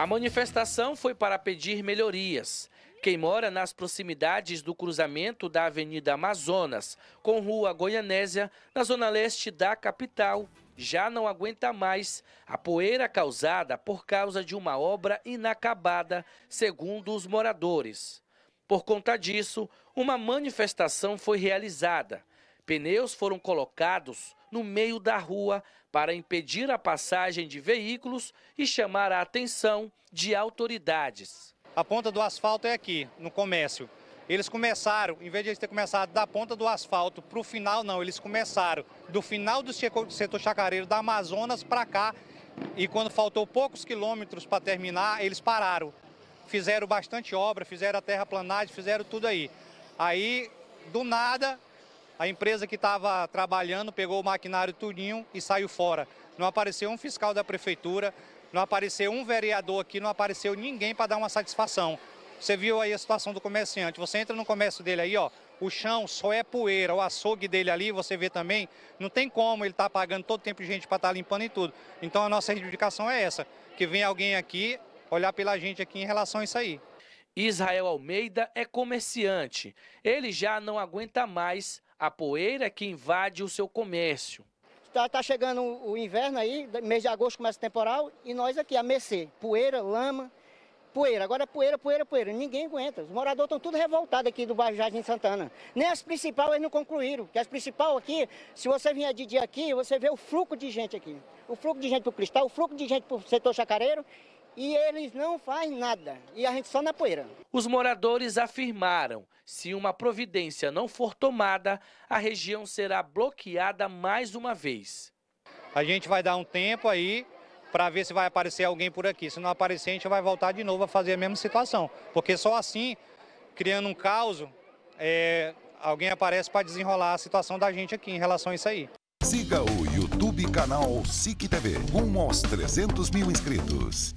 A manifestação foi para pedir melhorias. Quem mora nas proximidades do cruzamento da Avenida Amazonas com Rua Goianésia, na zona leste da capital, já não aguenta mais a poeira causada por causa de uma obra inacabada, segundo os moradores. Por conta disso, uma manifestação foi realizada. Pneus foram colocados no meio da rua para impedir a passagem de veículos e chamar a atenção de autoridades. A ponta do asfalto é aqui, no comércio. Eles começaram, em vez de eles ter começado da ponta do asfalto para o final, não, eles começaram do final do setor chacareiro da Amazonas para cá. E quando faltou poucos quilômetros para terminar, eles pararam. Fizeram bastante obra, fizeram a terraplanagem, fizeram tudo aí. Aí, do nada, a empresa que estava trabalhando pegou o maquinário tudinho e saiu fora. Não apareceu um fiscal da prefeitura, não apareceu um vereador aqui, não apareceu ninguém para dar uma satisfação. Você viu aí a situação do comerciante. Você entra no comércio dele aí, ó, o chão só é poeira, o açougue dele ali, você vê também, não tem como ele estar tá pagando todo tempo gente para estar tá limpando e tudo. Então a nossa reivindicação é essa, que vem alguém aqui olhar pela gente aqui em relação a isso aí. Israel Almeida é comerciante. Ele já não aguenta mais a poeira que invade o seu comércio. Está tá chegando o inverno aí, mês de agosto começa o temporal, e nós aqui, a mercê, poeira, lama, poeira. Agora é poeira, poeira, poeira. Ninguém aguenta. Os moradores estão tudo revoltados aqui do bairro Jardim Santana. Nem as principais eles não concluíram. Porque as principais aqui, se você vier de dia aqui, você vê o fluxo de gente aqui. O fluxo de gente para o cristal, o fluxo de gente para o setor chacareiro e eles não fazem nada, e a gente só na poeira. Os moradores afirmaram, se uma providência não for tomada, a região será bloqueada mais uma vez. A gente vai dar um tempo aí para ver se vai aparecer alguém por aqui. Se não aparecer, a gente vai voltar de novo a fazer a mesma situação, porque só assim, criando um caos, é, alguém aparece para desenrolar a situação da gente aqui em relação a isso aí. Siga o YouTube canal SIC TV, rumo aos 300 mil inscritos.